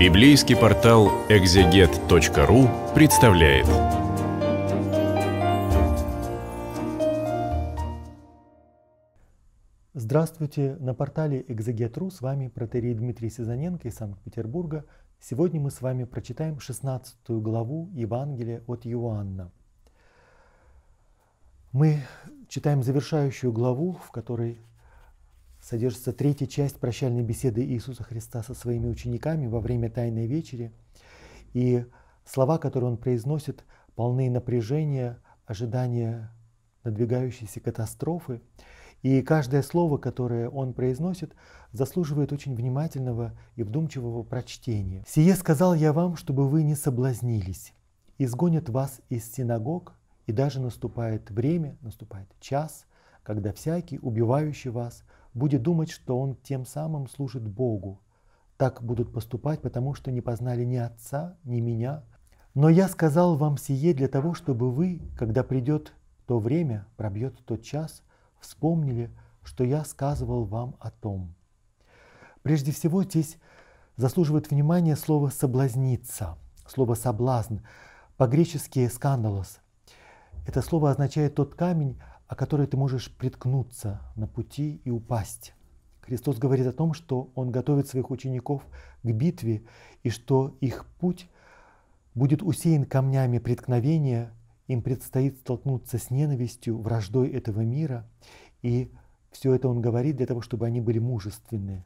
Библейский портал exeget.ru представляет. Здравствуйте! На портале exeget.ru с вами протерей Дмитрий Сизаненко из Санкт-Петербурга. Сегодня мы с вами прочитаем 16 главу Евангелия от Иоанна. Мы читаем завершающую главу, в которой содержится третья часть прощальной беседы Иисуса Христа со своими учениками во время Тайной Вечери. И слова, которые он произносит, полны напряжения, ожидания надвигающейся катастрофы. И каждое слово, которое он произносит, заслуживает очень внимательного и вдумчивого прочтения. «Сие сказал я вам, чтобы вы не соблазнились. Изгонят вас из синагог, и даже наступает время, наступает час, когда всякий, убивающий вас, будет думать, что он тем самым служит Богу. Так будут поступать, потому что не познали ни Отца, ни меня. Но я сказал вам сие для того, чтобы вы, когда придет то время, пробьет тот час, вспомнили, что я сказывал вам о том. Прежде всего здесь заслуживает внимания слово «соблазниться», слово «соблазн», по-гречески «скандалос». Это слово означает тот камень, о которой ты можешь приткнуться на пути и упасть. Христос говорит о том, что Он готовит своих учеников к битве и что их путь будет усеян камнями преткновения, им предстоит столкнуться с ненавистью, враждой этого мира, и все это Он говорит для того, чтобы они были мужественны.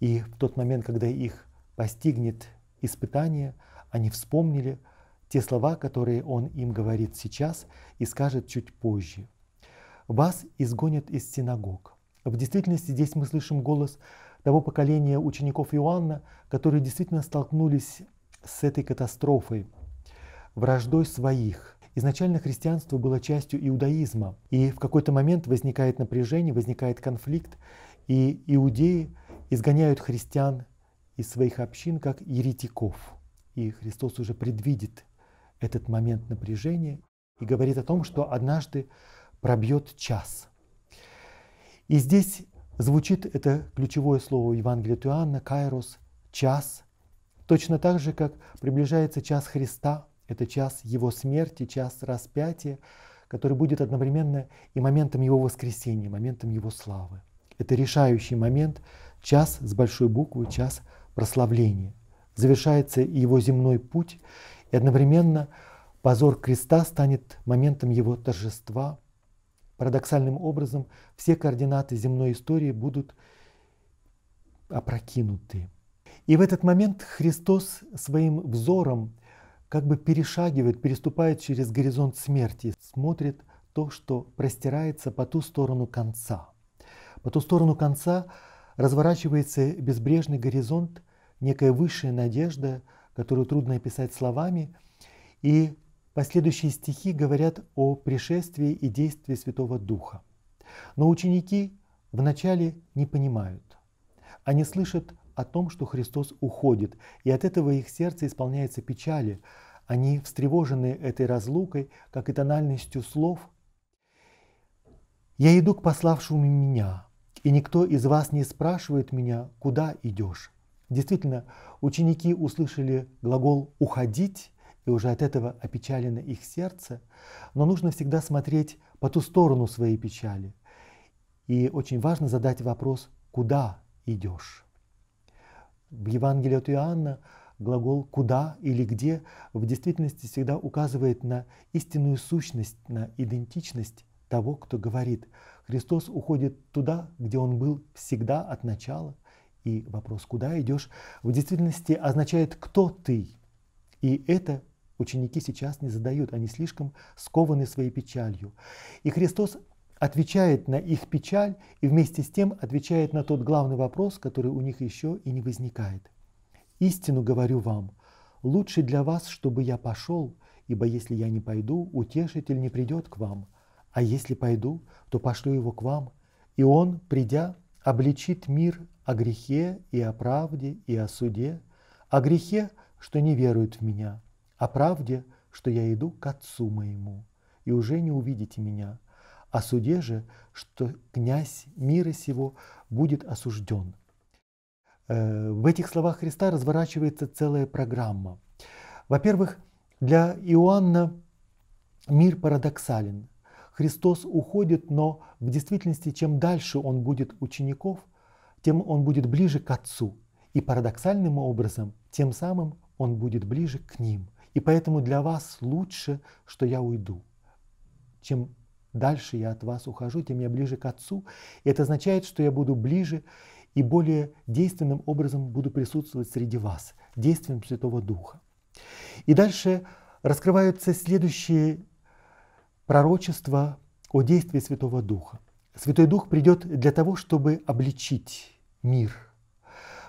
И в тот момент, когда их постигнет испытание, они вспомнили те слова, которые Он им говорит сейчас и скажет чуть позже – вас изгонят из синагог. В действительности здесь мы слышим голос того поколения учеников Иоанна, которые действительно столкнулись с этой катастрофой, враждой своих. Изначально христианство было частью иудаизма, и в какой-то момент возникает напряжение, возникает конфликт, и иудеи изгоняют христиан из своих общин как еретиков. И Христос уже предвидит этот момент напряжения и говорит о том, что однажды пробьет час. И здесь звучит это ключевое слово Евангелия Туанна, Кайрос, час, точно так же, как приближается час Христа, это час Его смерти, час распятия, который будет одновременно и моментом Его воскресения, моментом Его славы. Это решающий момент, час с большой буквы, час прославления. Завершается и Его земной путь, и одновременно позор креста станет моментом Его торжества – Парадоксальным образом все координаты земной истории будут опрокинуты. И в этот момент Христос своим взором как бы перешагивает, переступает через горизонт смерти, смотрит то, что простирается по ту сторону конца. По ту сторону конца разворачивается безбрежный горизонт, некая высшая надежда, которую трудно описать словами, и Последующие стихи говорят о пришествии и действии Святого Духа. Но ученики вначале не понимают. Они слышат о том, что Христос уходит, и от этого их сердце исполняется печали. Они встревожены этой разлукой, как и тональностью слов. «Я иду к пославшему меня, и никто из вас не спрашивает меня, куда идешь». Действительно, ученики услышали глагол «уходить», и уже от этого опечалено их сердце, но нужно всегда смотреть по ту сторону своей печали. И очень важно задать вопрос, куда идешь. В Евангелии от Иоанна глагол «куда» или «где» в действительности всегда указывает на истинную сущность, на идентичность того, кто говорит. Христос уходит туда, где Он был всегда от начала. И вопрос «куда идешь?» в действительности означает «кто ты?». И это ученики сейчас не задают, они слишком скованы своей печалью. И Христос отвечает на их печаль и вместе с тем отвечает на тот главный вопрос, который у них еще и не возникает. «Истину говорю вам, лучше для вас, чтобы я пошел, ибо если я не пойду, утешитель не придет к вам, а если пойду, то пошлю его к вам, и он, придя, обличит мир о грехе и о правде и о суде, о грехе, что не веруют в меня, о правде, что я иду к Отцу моему, и уже не увидите меня, о суде же, что князь мира сего будет осужден. Э, в этих словах Христа разворачивается целая программа. Во-первых, для Иоанна мир парадоксален. Христос уходит, но в действительности, чем дальше он будет учеников, тем он будет ближе к Отцу. И парадоксальным образом, тем самым он будет ближе к ним – и поэтому для вас лучше, что я уйду. Чем дальше я от вас ухожу, тем я ближе к Отцу. И это означает, что я буду ближе и более действенным образом буду присутствовать среди вас, действием Святого Духа. И дальше раскрываются следующие пророчества о действии Святого Духа. Святой Дух придет для того, чтобы обличить мир.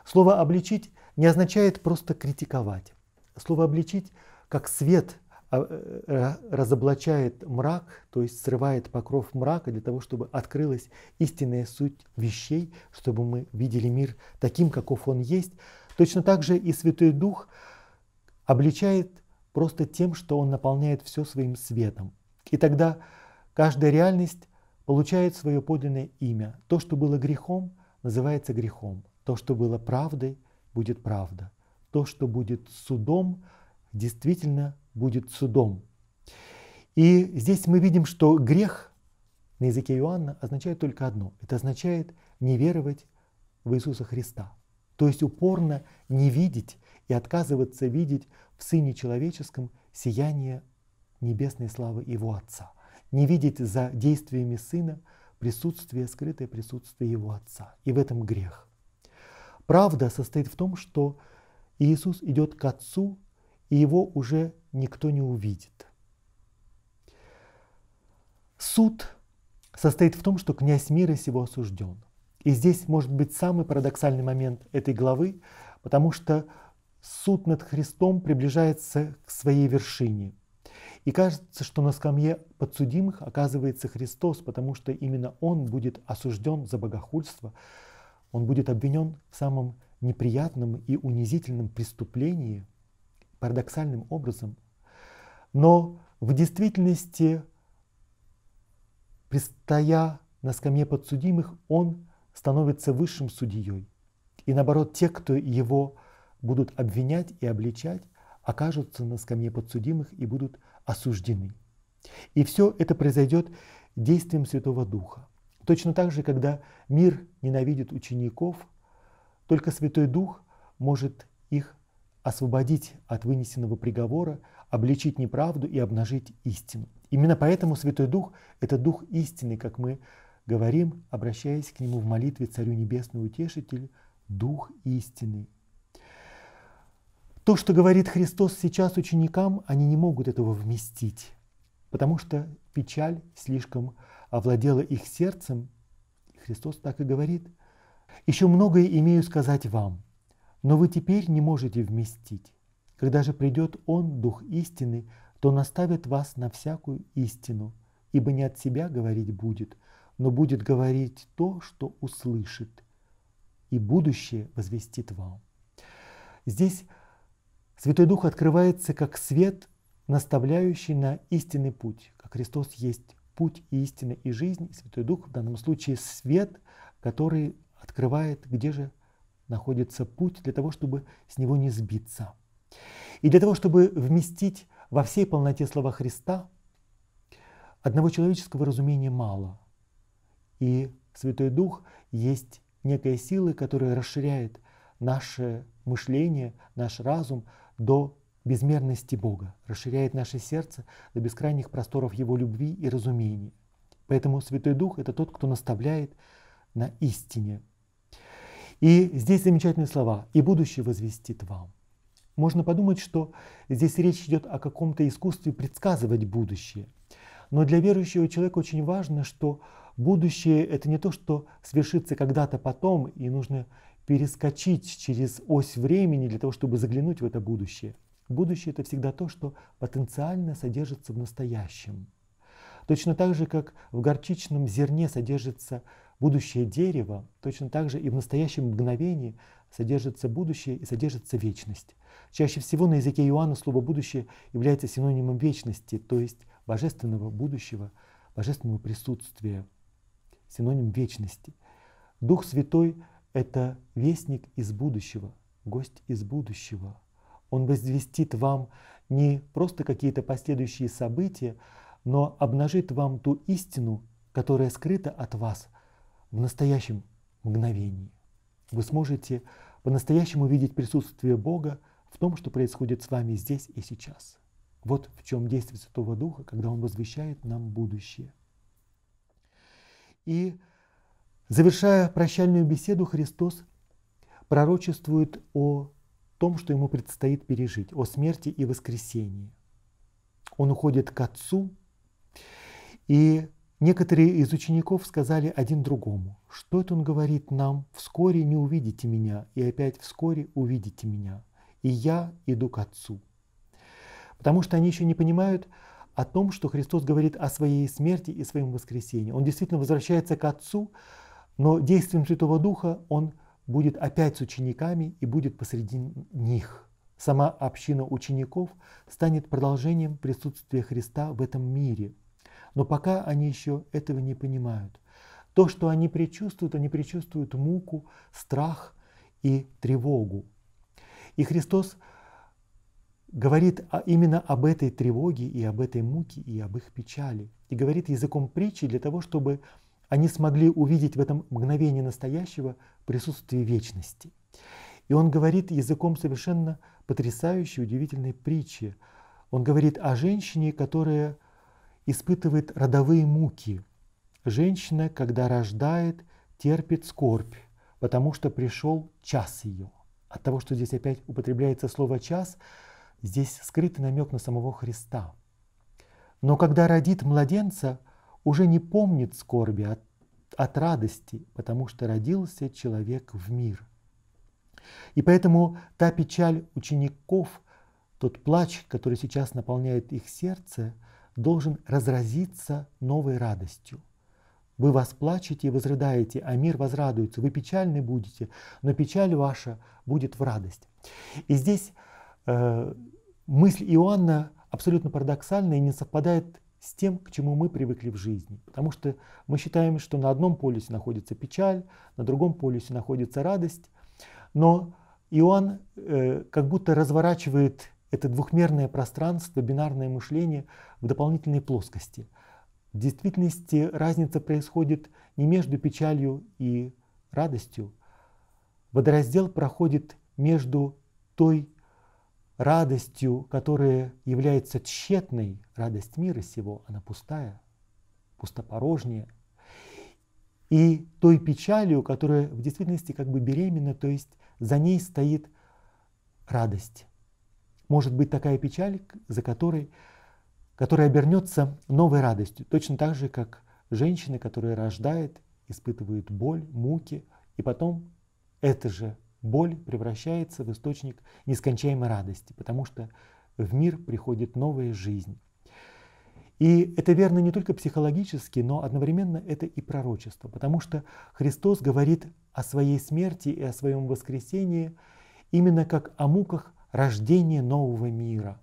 Слово «обличить» не означает просто критиковать. Слово «обличить» как свет а, э, разоблачает мрак, то есть срывает покров мрака для того, чтобы открылась истинная суть вещей, чтобы мы видели мир таким, каков он есть. Точно так же и Святой Дух обличает просто тем, что он наполняет все своим светом. И тогда каждая реальность получает свое подлинное имя. То, что было грехом, называется грехом. То, что было правдой, будет правда. То, что будет судом, действительно будет судом. И здесь мы видим, что грех на языке Иоанна означает только одно. Это означает не веровать в Иисуса Христа. То есть упорно не видеть и отказываться видеть в Сыне Человеческом сияние небесной славы Его Отца. Не видеть за действиями Сына присутствие, скрытое присутствие Его Отца. И в этом грех. Правда состоит в том, что Иисус идет к Отцу и его уже никто не увидит. Суд состоит в том, что князь мира сего осужден. И здесь может быть самый парадоксальный момент этой главы, потому что суд над Христом приближается к своей вершине. И кажется, что на скамье подсудимых оказывается Христос, потому что именно Он будет осужден за богохульство, Он будет обвинен в самом неприятном и унизительном преступлении – парадоксальным образом. Но в действительности, пристоя на скамье подсудимых, он становится высшим судьей. И наоборот, те, кто его будут обвинять и обличать, окажутся на скамье подсудимых и будут осуждены. И все это произойдет действием Святого Духа. Точно так же, когда мир ненавидит учеников, только Святой Дух может их освободить от вынесенного приговора, обличить неправду и обнажить истину. Именно поэтому Святой Дух – это Дух истины, как мы говорим, обращаясь к Нему в молитве Царю Небесному Утешитель, Дух истины. То, что говорит Христос сейчас ученикам, они не могут этого вместить, потому что печаль слишком овладела их сердцем. Христос так и говорит. «Еще многое имею сказать вам, но вы теперь не можете вместить. Когда же придет Он, Дух истины, то наставит вас на всякую истину, ибо не от себя говорить будет, но будет говорить то, что услышит, и будущее возвестит вам. Здесь Святой Дух открывается как свет, наставляющий на истинный путь, как Христос есть путь и истина и жизнь, и Святой Дух в данном случае свет, который открывает, где же находится путь для того, чтобы с него не сбиться. И для того, чтобы вместить во всей полноте слова Христа, одного человеческого разумения мало. И Святой Дух есть некая сила, которая расширяет наше мышление, наш разум до безмерности Бога, расширяет наше сердце до бескрайних просторов Его любви и разумения. Поэтому Святой Дух – это тот, кто наставляет на истине, и здесь замечательные слова «и будущее возвестит вам». Можно подумать, что здесь речь идет о каком-то искусстве предсказывать будущее. Но для верующего человека очень важно, что будущее – это не то, что свершится когда-то потом, и нужно перескочить через ось времени для того, чтобы заглянуть в это будущее. Будущее – это всегда то, что потенциально содержится в настоящем. Точно так же, как в горчичном зерне содержится будущее дерева, точно так же и в настоящем мгновении содержится будущее и содержится вечность. Чаще всего на языке Иоанна слово «будущее» является синонимом вечности, то есть божественного будущего, божественного присутствия, синоним вечности. Дух Святой – это вестник из будущего, гость из будущего. Он возвестит вам не просто какие-то последующие события, но обнажит вам ту истину, которая скрыта от вас – в настоящем мгновении. Вы сможете по-настоящему видеть присутствие Бога в том, что происходит с вами здесь и сейчас. Вот в чем действие Святого Духа, когда Он возвещает нам будущее. И завершая прощальную беседу, Христос пророчествует о том, что ему предстоит пережить, о смерти и воскресении. Он уходит к Отцу, и Некоторые из учеников сказали один другому, что это он говорит нам, вскоре не увидите меня, и опять вскоре увидите меня, и я иду к Отцу. Потому что они еще не понимают о том, что Христос говорит о своей смерти и своем воскресении. Он действительно возвращается к Отцу, но действием Святого Духа он будет опять с учениками и будет посреди них. Сама община учеников станет продолжением присутствия Христа в этом мире – но пока они еще этого не понимают. То, что они предчувствуют, они предчувствуют муку, страх и тревогу. И Христос говорит именно об этой тревоге и об этой муке и об их печали. И говорит языком притчи для того, чтобы они смогли увидеть в этом мгновении настоящего присутствие вечности. И он говорит языком совершенно потрясающей, удивительной притчи. Он говорит о женщине, которая испытывает родовые муки. Женщина, когда рождает, терпит скорбь, потому что пришел час ее. От того, что здесь опять употребляется слово «час», здесь скрытый намек на самого Христа. Но когда родит младенца, уже не помнит скорби от, от радости, потому что родился человек в мир. И поэтому та печаль учеников, тот плач, который сейчас наполняет их сердце – должен разразиться новой радостью. Вы восплачете и возрыдаете, а мир возрадуется. Вы печальны будете, но печаль ваша будет в радость. И здесь э, мысль Иоанна абсолютно парадоксальная и не совпадает с тем, к чему мы привыкли в жизни. Потому что мы считаем, что на одном полюсе находится печаль, на другом полюсе находится радость. Но Иоанн э, как будто разворачивает это двухмерное пространство, бинарное мышление в дополнительной плоскости. В действительности разница происходит не между печалью и радостью. Водораздел проходит между той радостью, которая является тщетной, радость мира сего, она пустая, пустопорожняя, и той печалью, которая в действительности как бы беременна, то есть за ней стоит радость может быть такая печаль, за которой, которая обернется новой радостью, точно так же, как женщина, которая рождает, испытывает боль, муки, и потом эта же боль превращается в источник нескончаемой радости, потому что в мир приходит новая жизнь. И это верно не только психологически, но одновременно это и пророчество, потому что Христос говорит о своей смерти и о своем воскресении именно как о муках рождение нового мира.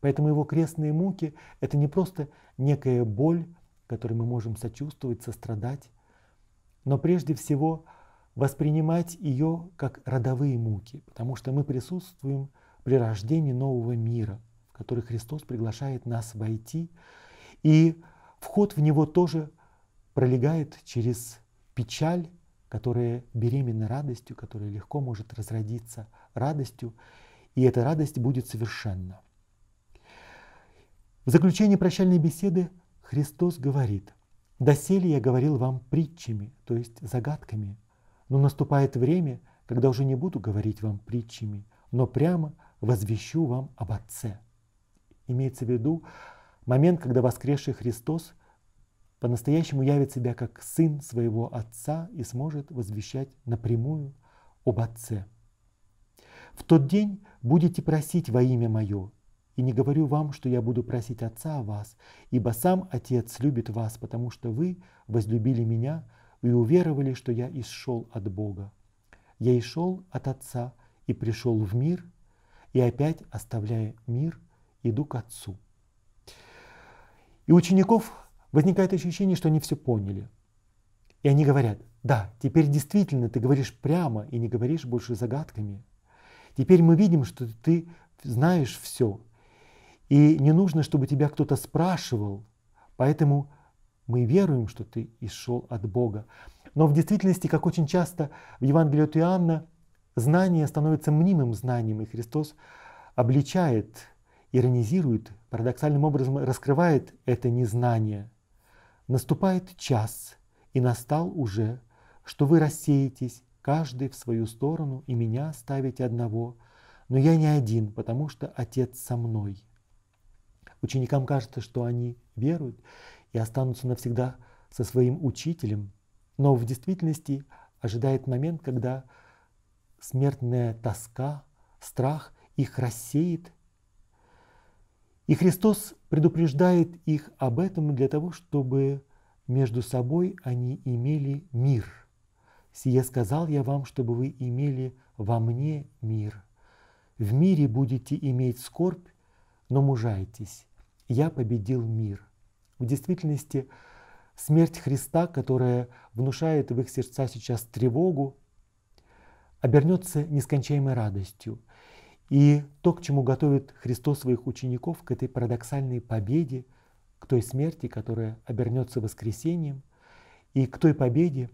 Поэтому его крестные муки – это не просто некая боль, которой мы можем сочувствовать, сострадать, но прежде всего воспринимать ее как родовые муки, потому что мы присутствуем при рождении нового мира, в который Христос приглашает нас войти, и вход в него тоже пролегает через печаль, которая беременна радостью, которая легко может разродиться радостью и эта радость будет совершенна. В заключении прощальной беседы Христос говорит, «Доселе я говорил вам притчами, то есть загадками, но наступает время, когда уже не буду говорить вам притчами, но прямо возвещу вам об Отце». Имеется в виду момент, когда воскресший Христос по-настоящему явит себя как сын своего Отца и сможет возвещать напрямую об Отце. В тот день будете просить во имя мое. И не говорю вам, что я буду просить Отца о вас, ибо сам Отец любит вас, потому что вы возлюбили меня и уверовали, что я исшел от Бога. Я и от Отца и пришел в мир, и опять, оставляя мир, иду к Отцу. И у учеников возникает ощущение, что они все поняли. И они говорят, да, теперь действительно ты говоришь прямо и не говоришь больше загадками – Теперь мы видим, что ты знаешь все. И не нужно, чтобы тебя кто-то спрашивал. Поэтому мы веруем, что ты исшел от Бога. Но в действительности, как очень часто в Евангелии от Иоанна, знание становится мнимым знанием, и Христос обличает, иронизирует, парадоксальным образом раскрывает это незнание. Наступает час, и настал уже, что вы рассеетесь каждый в свою сторону и меня ставить одного. Но я не один, потому что Отец со мной. Ученикам кажется, что они веруют и останутся навсегда со своим учителем, но в действительности ожидает момент, когда смертная тоска, страх их рассеет. И Христос предупреждает их об этом для того, чтобы между собой они имели мир – Сие сказал я вам, чтобы вы имели во мне мир. В мире будете иметь скорбь, но мужайтесь. Я победил мир. В действительности, смерть Христа, которая внушает в их сердца сейчас тревогу, обернется нескончаемой радостью. И то, к чему готовит Христос своих учеников, к этой парадоксальной победе, к той смерти, которая обернется воскресением, и к той победе,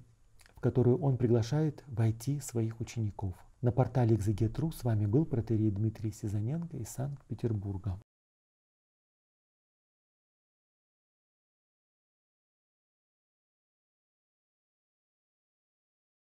в которую он приглашает войти своих учеников. На портале Exeget.ru с вами был протерей Дмитрий Сизаненко из Санкт-Петербурга.